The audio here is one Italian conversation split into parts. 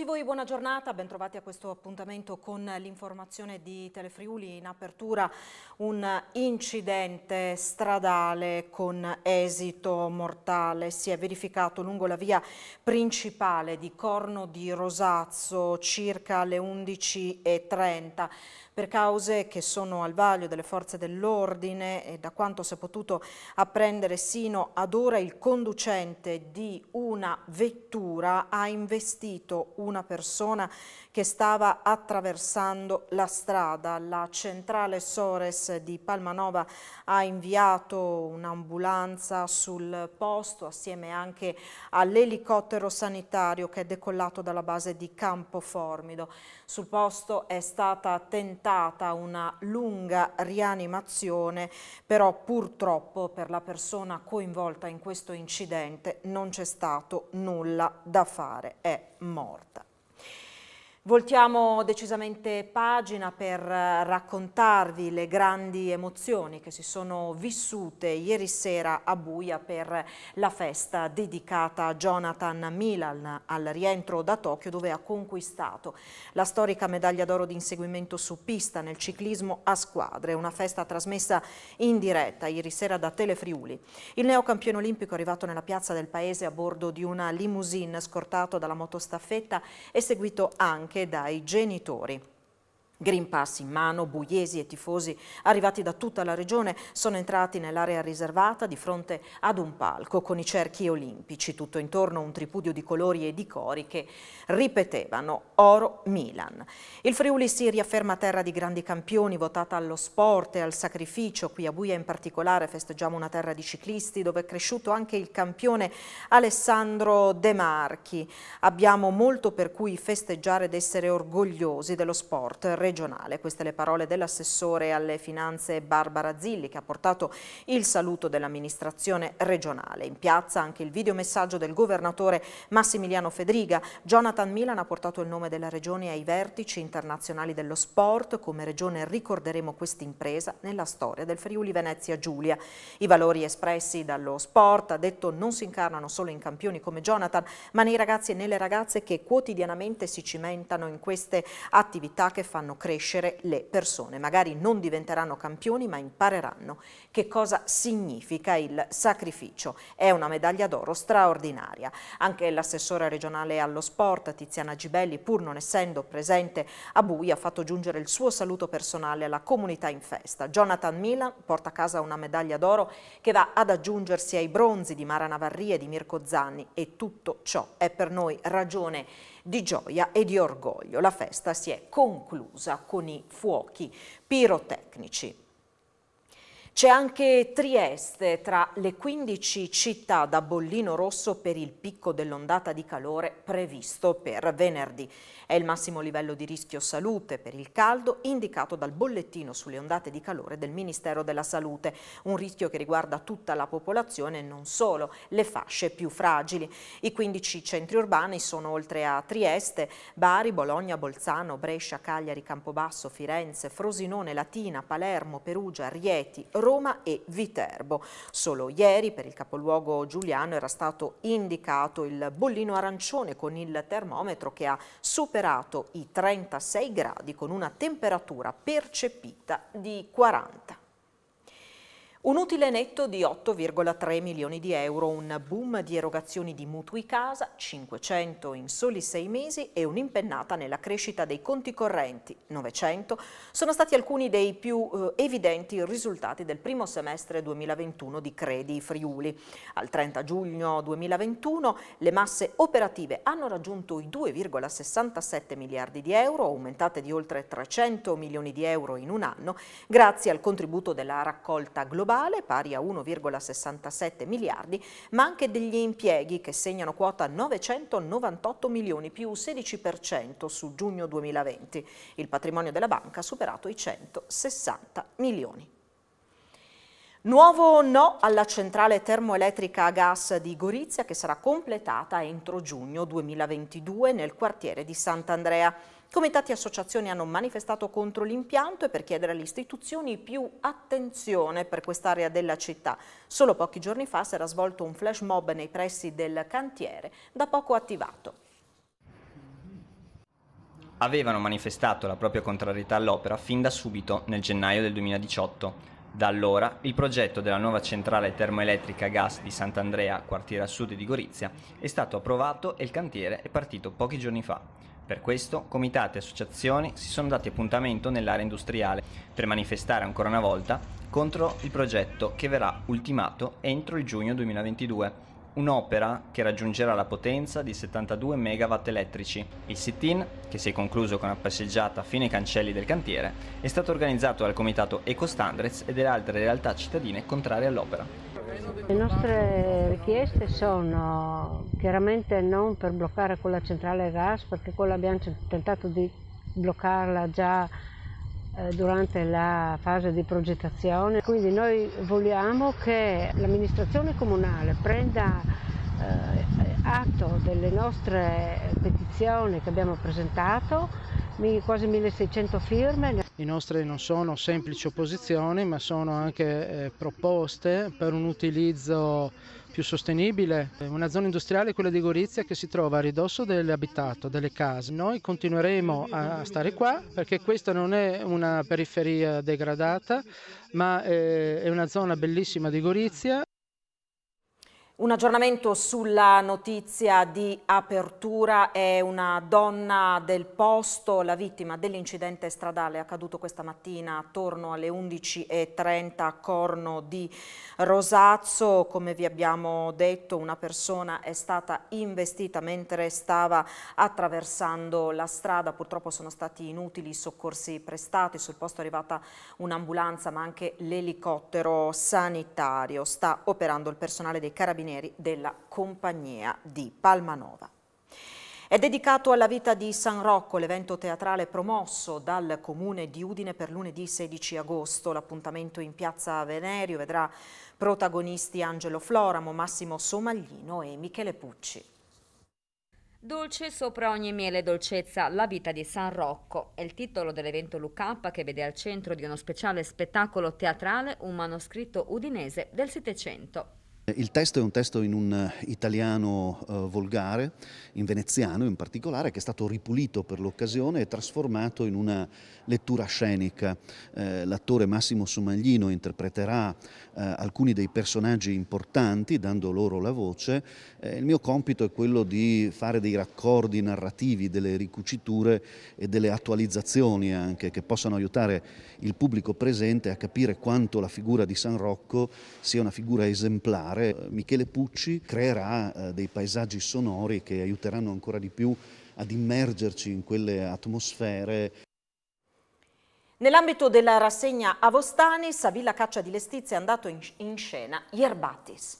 tutti voi buona giornata, bentrovati a questo appuntamento con l'informazione di Telefriuli. In apertura un incidente stradale con esito mortale si è verificato lungo la via principale di Corno di Rosazzo circa alle 11.30 per cause che sono al vaglio delle forze dell'ordine e da quanto si è potuto apprendere sino ad ora il conducente di una vettura ha investito una persona che stava attraversando la strada. La centrale Sores di Palmanova ha inviato un'ambulanza sul posto assieme anche all'elicottero sanitario che è decollato dalla base di Campoformido. Sul posto è stata tentata tentata una lunga rianimazione, però purtroppo per la persona coinvolta in questo incidente non c'è stato nulla da fare, è morta. Voltiamo decisamente pagina per eh, raccontarvi le grandi emozioni che si sono vissute ieri sera a Buia per la festa dedicata a Jonathan Milan al rientro da Tokyo dove ha conquistato la storica medaglia d'oro di inseguimento su pista nel ciclismo a squadre, una festa trasmessa in diretta ieri sera da Telefriuli. Il neocampione olimpico è arrivato nella piazza del paese a bordo di una limousine scortato dalla motostaffetta e seguito anche anche dai genitori. Green Pass in mano, buiesi e tifosi arrivati da tutta la regione sono entrati nell'area riservata di fronte ad un palco con i cerchi olimpici, tutto intorno un tripudio di colori e di cori che ripetevano Oro Milan. Il Friuli si riafferma terra di grandi campioni, votata allo sport e al sacrificio, qui a Buia in particolare festeggiamo una terra di ciclisti dove è cresciuto anche il campione Alessandro De Marchi. Abbiamo molto per cui festeggiare ed essere orgogliosi dello sport regionale. Queste le parole dell'assessore alle finanze Barbara Zilli che ha portato il saluto dell'amministrazione regionale. In piazza anche il videomessaggio del governatore Massimiliano Fedriga. Jonathan Milan ha portato il nome della regione ai vertici internazionali dello sport. Come regione ricorderemo questa impresa nella storia del Friuli Venezia Giulia. I valori espressi dallo sport, ha detto, non si incarnano solo in campioni come Jonathan, ma nei ragazzi e nelle ragazze che quotidianamente si cimentano in queste attività che fanno crescere le persone. Magari non diventeranno campioni ma impareranno che cosa significa il sacrificio. È una medaglia d'oro straordinaria. Anche l'assessore regionale allo sport Tiziana Gibelli pur non essendo presente a Bui ha fatto giungere il suo saluto personale alla comunità in festa. Jonathan Milan porta a casa una medaglia d'oro che va ad aggiungersi ai bronzi di Mara Navarri e di Mirko Zanni e tutto ciò è per noi ragione di gioia e di orgoglio. La festa si è conclusa corsa con i fuochi pirotecnici. C'è anche Trieste, tra le 15 città da bollino rosso per il picco dell'ondata di calore previsto per venerdì. È il massimo livello di rischio salute per il caldo indicato dal bollettino sulle ondate di calore del Ministero della Salute, un rischio che riguarda tutta la popolazione e non solo le fasce più fragili. I 15 centri urbani sono oltre a Trieste, Bari, Bologna, Bolzano, Brescia, Cagliari, Campobasso, Firenze, Frosinone, Latina, Palermo, Perugia, Rieti, Roma e Viterbo. Solo ieri per il capoluogo Giuliano era stato indicato il bollino arancione con il termometro che ha superato i 36 gradi con una temperatura percepita di 40. Un utile netto di 8,3 milioni di euro, un boom di erogazioni di mutui casa, 500 in soli sei mesi e un'impennata nella crescita dei conti correnti, 900, sono stati alcuni dei più eh, evidenti risultati del primo semestre 2021 di Credi Friuli. Al 30 giugno 2021 le masse operative hanno raggiunto i 2,67 miliardi di euro, aumentate di oltre 300 milioni di euro in un anno, grazie al contributo della raccolta globale globale pari a 1,67 miliardi, ma anche degli impieghi che segnano quota 998 milioni più 16% su giugno 2020. Il patrimonio della banca ha superato i 160 milioni. Nuovo no alla centrale termoelettrica a gas di Gorizia che sarà completata entro giugno 2022 nel quartiere di Sant'Andrea. Comitati e associazioni hanno manifestato contro l'impianto e per chiedere alle istituzioni più attenzione per quest'area della città. Solo pochi giorni fa si era svolto un flash mob nei pressi del cantiere, da poco attivato avevano manifestato la propria contrarietà all'opera fin da subito nel gennaio del 2018. Da allora il progetto della nuova centrale termoelettrica a gas di Sant'Andrea, quartiere a sud di Gorizia, è stato approvato e il cantiere è partito pochi giorni fa. Per questo comitati e associazioni si sono dati appuntamento nell'area industriale per manifestare ancora una volta contro il progetto che verrà ultimato entro il giugno 2022 un'opera che raggiungerà la potenza di 72 MW elettrici. Il sit-in, che si è concluso con una passeggiata fino ai cancelli del cantiere, è stato organizzato dal comitato Eco Standards e delle altre realtà cittadine contrarie all'opera. Le nostre richieste sono chiaramente non per bloccare quella centrale gas, perché quella abbiamo tentato di bloccarla già eh, durante la fase di progettazione. Quindi noi vogliamo che l'amministrazione comunale prenda eh, atto delle nostre petizioni che abbiamo presentato, quasi 1600 firme. I nostri non sono semplici opposizioni, ma sono anche eh, proposte per un utilizzo più sostenibile. Una zona industriale, quella di Gorizia, che si trova a ridosso dell'abitato, delle case. Noi continueremo a stare qua perché questa non è una periferia degradata, ma eh, è una zona bellissima di Gorizia. Un aggiornamento sulla notizia di apertura è una donna del posto, la vittima dell'incidente stradale accaduto questa mattina attorno alle 11.30 a Corno di Rosazzo. Come vi abbiamo detto una persona è stata investita mentre stava attraversando la strada, purtroppo sono stati inutili i soccorsi prestati, sul posto è arrivata un'ambulanza ma anche l'elicottero sanitario. Sta operando il personale dei carabinieri prigionieri della compagnia di Palmanova. È dedicato alla vita di San Rocco, l'evento teatrale promosso dal comune di Udine per lunedì 16 agosto. L'appuntamento in piazza Venerio vedrà protagonisti Angelo Floramo, Massimo Somaglino e Michele Pucci. Dolce sopra ogni miele dolcezza, la vita di San Rocco è il titolo dell'evento Lucap che vede al centro di uno speciale spettacolo teatrale un manoscritto udinese del Settecento. Eh, il testo è un testo in un eh, italiano eh, volgare, in veneziano in particolare, che è stato ripulito per l'occasione e trasformato in una lettura scenica. Eh, L'attore Massimo Somaglino interpreterà eh, alcuni dei personaggi importanti, dando loro la voce. Eh, il mio compito è quello di fare dei raccordi narrativi, delle ricuciture e delle attualizzazioni anche, che possano aiutare il pubblico presente a capire quanto la figura di San Rocco sia una figura esemplare fare. Michele Pucci creerà eh, dei paesaggi sonori che aiuteranno ancora di più ad immergerci in quelle atmosfere. Nell'ambito della rassegna Avostani, Savilla Caccia di Lestizia è andato in scena Ierbatis.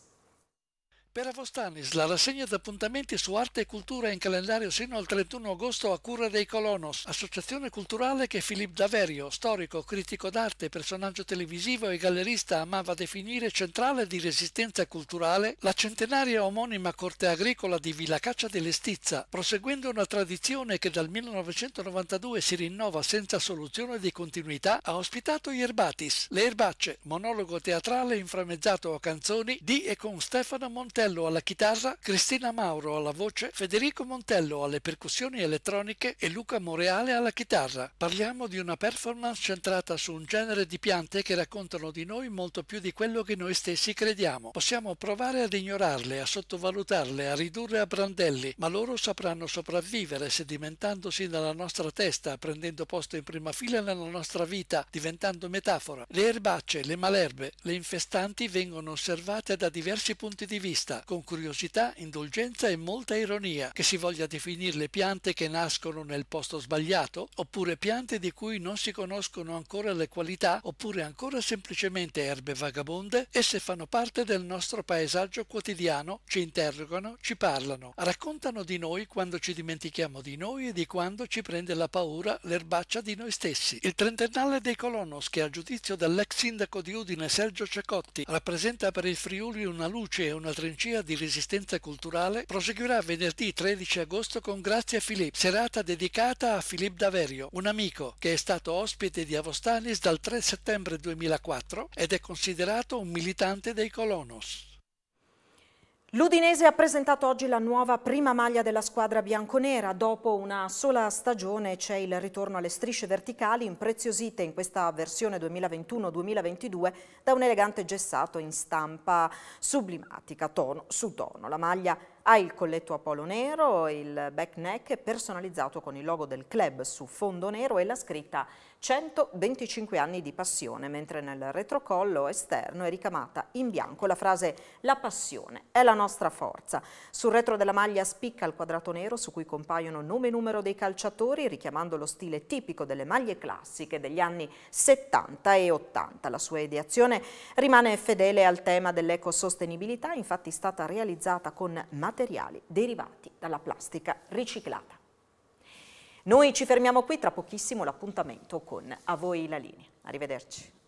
Per Avostanis, la rassegna d'appuntamenti su arte e cultura in calendario sino al 31 agosto a cura dei Colonos, associazione culturale che Filippo Daverio, storico, critico d'arte, personaggio televisivo e gallerista, amava definire centrale di resistenza culturale, la centenaria omonima corte agricola di Villacaccia dell'Estizza, proseguendo una tradizione che dal 1992 si rinnova senza soluzione di continuità, ha ospitato Erbatis, Le erbacce, monologo teatrale inframmezzato a canzoni di e con Stefano Monte Montello alla chitarra, Cristina Mauro alla voce, Federico Montello alle percussioni elettroniche e Luca Moreale alla chitarra. Parliamo di una performance centrata su un genere di piante che raccontano di noi molto più di quello che noi stessi crediamo. Possiamo provare ad ignorarle, a sottovalutarle, a ridurre a brandelli, ma loro sapranno sopravvivere sedimentandosi nella nostra testa, prendendo posto in prima fila nella nostra vita, diventando metafora. Le erbacce, le malerbe, le infestanti vengono osservate da diversi punti di vista vista, con curiosità, indulgenza e molta ironia, che si voglia definire le piante che nascono nel posto sbagliato, oppure piante di cui non si conoscono ancora le qualità, oppure ancora semplicemente erbe vagabonde, esse fanno parte del nostro paesaggio quotidiano, ci interrogano, ci parlano, raccontano di noi quando ci dimentichiamo di noi e di quando ci prende la paura l'erbaccia di noi stessi. Il trentennale dei Colonos, che a giudizio dell'ex sindaco di Udine Sergio Cecotti rappresenta per il Friuli una luce e una trincea strategia di resistenza culturale proseguirà venerdì 13 agosto con Grazia Filippo, serata dedicata a Filippo Daverio, un amico che è stato ospite di Avostanis dal 3 settembre 2004 ed è considerato un militante dei Colonos. L'Udinese ha presentato oggi la nuova prima maglia della squadra bianconera. Dopo una sola stagione c'è il ritorno alle strisce verticali impreziosite in questa versione 2021-2022 da un elegante gessato in stampa sublimatica, tono su tono. La maglia ha il colletto a polo nero, il back neck personalizzato con il logo del club su fondo nero e la scritta 125 anni di passione, mentre nel retrocollo esterno è ricamata in bianco la frase La passione è la nostra forza. Sul retro della maglia spicca il quadrato nero su cui compaiono nome e numero dei calciatori, richiamando lo stile tipico delle maglie classiche degli anni 70 e 80. La sua ideazione rimane fedele al tema dell'ecosostenibilità, infatti è stata realizzata con maglia materiali derivati dalla plastica riciclata. Noi ci fermiamo qui, tra pochissimo l'appuntamento con A voi la linea. Arrivederci.